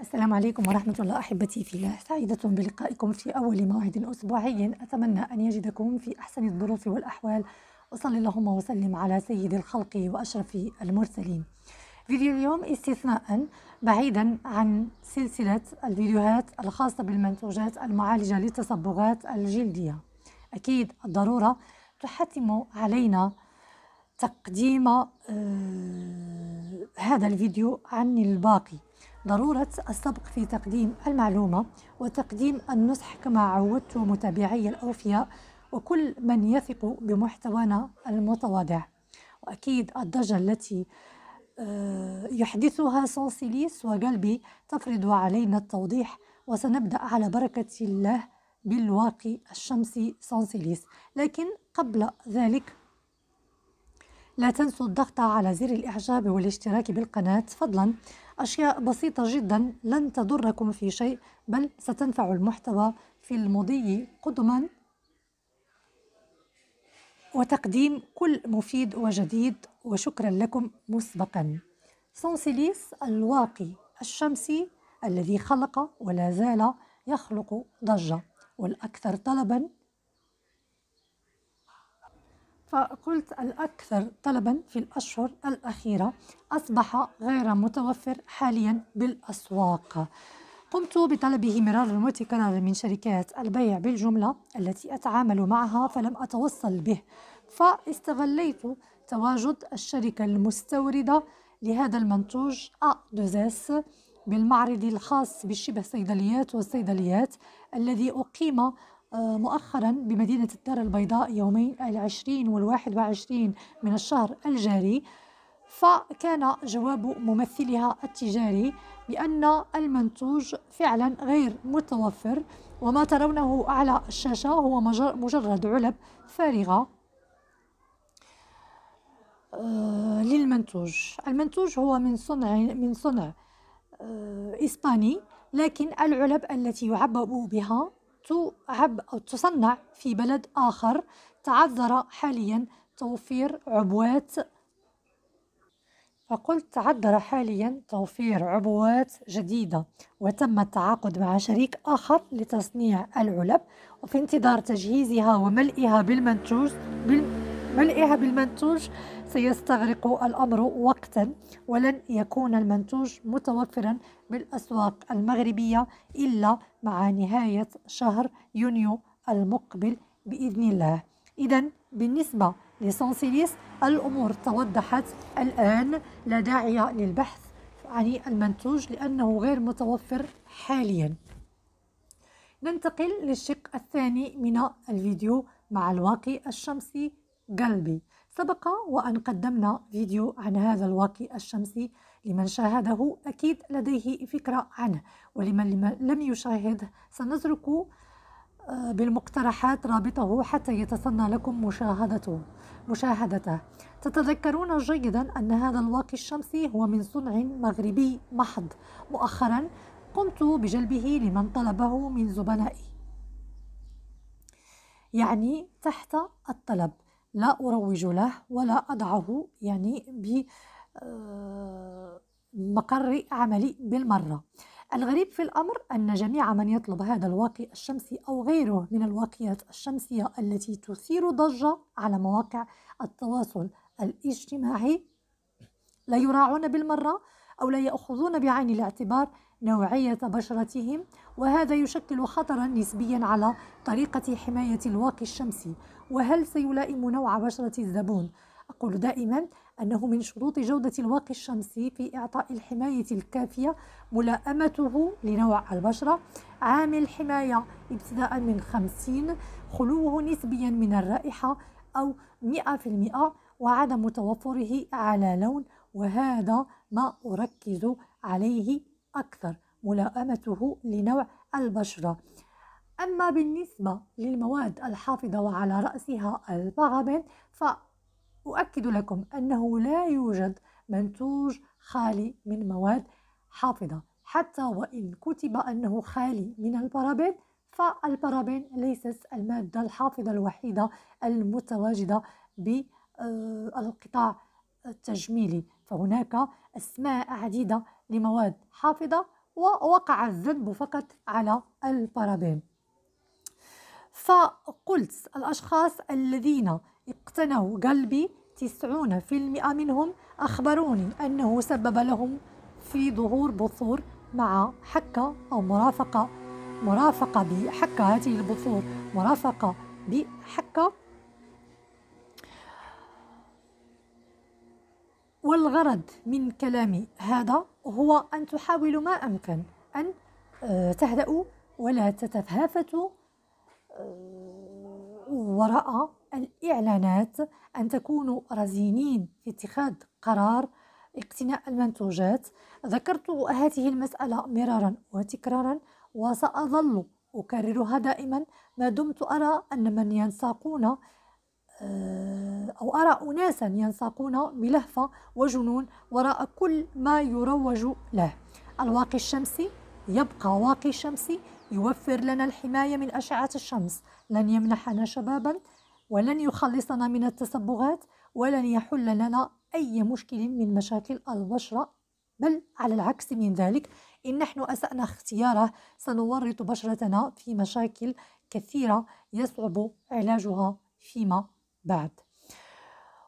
السلام عليكم ورحمة الله أحبتي في الله سعيدة بلقائكم في أول موعد أسبوعي أتمنى أن يجدكم في أحسن الظروف والأحوال وصلي اللهم وسلم على سيد الخلق وأشرف المرسلين فيديو اليوم استثناء بعيدا عن سلسلة الفيديوهات الخاصة بالمنتوجات المعالجة للتصبغات الجلدية أكيد الضرورة تحتم علينا تقديم آه، هذا الفيديو عن الباقي ضرورة السبق في تقديم المعلومة وتقديم النصح كما عودت متابعي الأوفياء وكل من يثق بمحتوانا المتواضع وأكيد الضجة التي آه، يحدثها سونسيليس وقلبي تفرض علينا التوضيح وسنبدأ على بركة الله بالواقي الشمسي سونسيليس لكن قبل ذلك لا تنسوا الضغط على زر الإعجاب والاشتراك بالقناة فضلا أشياء بسيطة جدا لن تضركم في شيء بل ستنفع المحتوى في المضي قدما وتقديم كل مفيد وجديد وشكرا لكم مسبقا سونسيليس الواقي الشمسي الذي خلق ولا زال يخلق ضجة والأكثر طلبا فقلت الأكثر طلبا في الأشهر الأخيرة أصبح غير متوفر حاليا بالأسواق قمت بطلبه مرارا وتكرارا من شركات البيع بالجملة التي أتعامل معها فلم أتوصل به فاستغليت تواجد الشركة المستوردة لهذا المنتوج أ دوزاس بالمعرض الخاص بالشبه صيدليات والصيدليات الذي أقيم آه، مؤخرا بمدينة الدار البيضاء يومين العشرين والواحد وعشرين من الشهر الجاري فكان جواب ممثلها التجاري بأن المنتوج فعلا غير متوفر وما ترونه على الشاشة هو مجرد علب فارغة آه، للمنتوج المنتوج هو من صنع من صنع آه، إسباني لكن العلب التي يعبأ بها تعب أو تصنع في بلد آخر تعذر حاليا توفير عبوات فقلت تعذر حاليا توفير عبوات جديدة وتم التعاقد مع شريك آخر لتصنيع العلب وفي انتظار تجهيزها وملئها بالمنتوج ملئها بالمنتوج سيستغرق الأمر وقتا ولن يكون المنتوج متوفرا بالأسواق المغربية إلا مع نهاية شهر يونيو المقبل بإذن الله إذا بالنسبة لسانسيليس الأمور توضحت الآن لا داعي للبحث عن المنتوج لأنه غير متوفر حاليا ننتقل للشق الثاني من الفيديو مع الواقي الشمسي قلبي سبق وأن قدمنا فيديو عن هذا الواقي الشمسي لمن شاهده أكيد لديه فكرة عنه ولمن لم يشاهده سنترك آه، بالمقترحات رابطه حتى يتسنى لكم مشاهدته مشاهدته تتذكرون جيدا أن هذا الواقي الشمسي هو من صنع مغربي محض مؤخرا قمت بجلبه لمن طلبه من زملائي يعني تحت الطلب لا أروج له ولا أضعه يعني بمقر آه، عملي بالمرة الغريب في الأمر أن جميع من يطلب هذا الواقي الشمسي أو غيره من الواقيات الشمسية التي تثير ضجة على مواقع التواصل الاجتماعي لا يراعون بالمرة أو لا يأخذون بعين الاعتبار نوعية بشرتهم وهذا يشكل خطرا نسبيا على طريقة حماية الواقي الشمسي وهل سيلائم نوع بشرة الزبون؟ أقول دائما أنه من شروط جودة الواقي الشمسي في إعطاء الحماية الكافية ملائمته لنوع البشرة عامل حماية ابتداء من 50 خلوه نسبيا من الرائحة أو 100% وعدم توفره على لون وهذا ما أركز عليه أكثر ملائمته لنوع البشرة أما بالنسبة للمواد الحافظة وعلى رأسها البارابين فأؤكد لكم أنه لا يوجد منتوج خالي من مواد حافظة حتى وإن كتب أنه خالي من البارابين فالبارابين ليست المادة الحافظة الوحيدة المتواجدة بالقطاع آه، التجميلي فهناك أسماء عديدة لمواد حافظة ووقع الذنب فقط على البارابين فقلت الأشخاص الذين اقتنوا قلبي تسعون في المئة منهم أخبروني أنه سبب لهم في ظهور بثور مع حكة أو مرافقة مرافقة بحكة هذه البثور مرافقة بحكة والغرض من كلامي هذا هو أن تحاولوا ما أمكن أن آه، تهدأوا ولا تتفافتوا وراء الإعلانات أن تكونوا رزينين في اتخاذ قرار اقتناء المنتوجات ذكرت هذه المسألة مرارا وتكرارا وسأظل أكررها دائما ما دمت أرى أن من ينساقون آه، أو أرى أناسا ينساقون بلهفة وجنون وراء كل ما يروج له الواقي الشمسي يبقى واقي الشمسي يوفر لنا الحماية من أشعة الشمس لن يمنحنا شبابا ولن يخلصنا من التصبغات ولن يحل لنا أي مشكل من مشاكل البشرة بل على العكس من ذلك إن نحن أسأنا اختياره سنورط بشرتنا في مشاكل كثيرة يصعب علاجها فيما بعد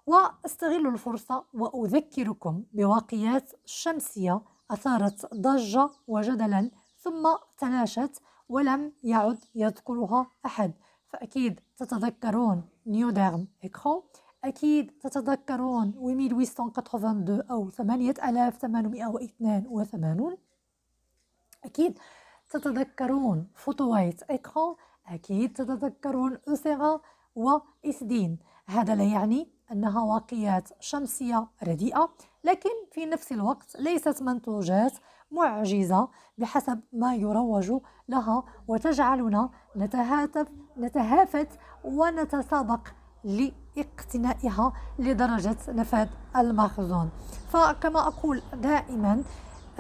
واستغل الفرصة وأذكركم بواقيات شمسية أثارت ضجة وجدلا ثم تلاشت ولم يعد يذكرها أحد فأكيد تتذكرون نيودرم إكرو أكيد تتذكرون 1882 أو 8882 أكيد تتذكرون فوتويت إكرو أكيد تتذكرون أسرة وإسدين هذا لا يعني أنها واقيات شمسية رديئة لكن في نفس الوقت ليست منتوجات معجزة بحسب ما يروج لها وتجعلنا نتهاتف نتهافت ونتسابق لاقتنائها لدرجة نفاذ المخزون فكما أقول دائما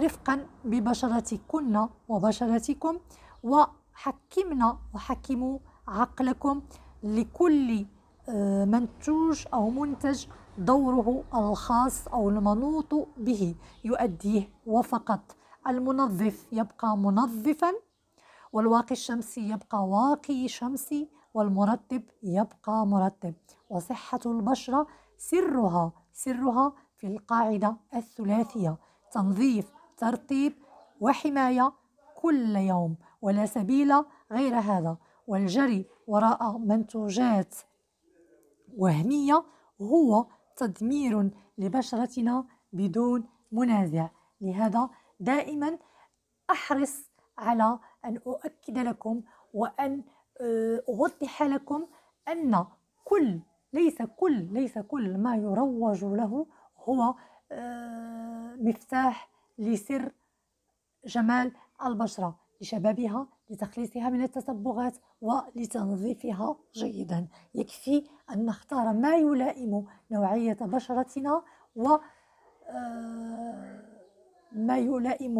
رفقا ببشرتكن وبشرتكم وحكمنا وحكموا عقلكم لكل آه، منتوج أو منتج دوره الخاص أو المنوط به يؤديه وفقط المنظف يبقى منظفا والواقي الشمسي يبقى واقي شمسي والمرتب يبقى مرتب وصحة البشرة سرها سرها في القاعدة الثلاثية تنظيف ترتيب وحماية كل يوم ولا سبيل غير هذا والجري وراء منتوجات وهمية هو تدمير لبشرتنا بدون منازع لهذا دائما أحرص على أن أؤكد لكم وأن آه، أوضح لكم أن كل ليس كل ليس كل ما يروج له هو آه، مفتاح لسر جمال البشرة لشبابها لتخليصها من التصبغات ولتنظيفها جيدا يكفي أن نختار ما يلائم نوعية بشرتنا و آه، ما يلائم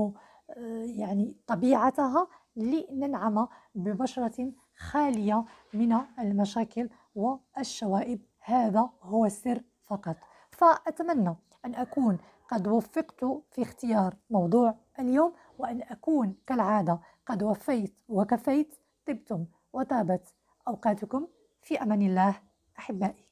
آه، يعني طبيعتها لننعم ببشرة خالية من المشاكل والشوائب هذا هو السر فقط فأتمنى أن أكون قد وفقت في اختيار موضوع اليوم وأن أكون كالعادة قد وفيت وكفيت طبتم وطابت أوقاتكم في أمان الله أحبائي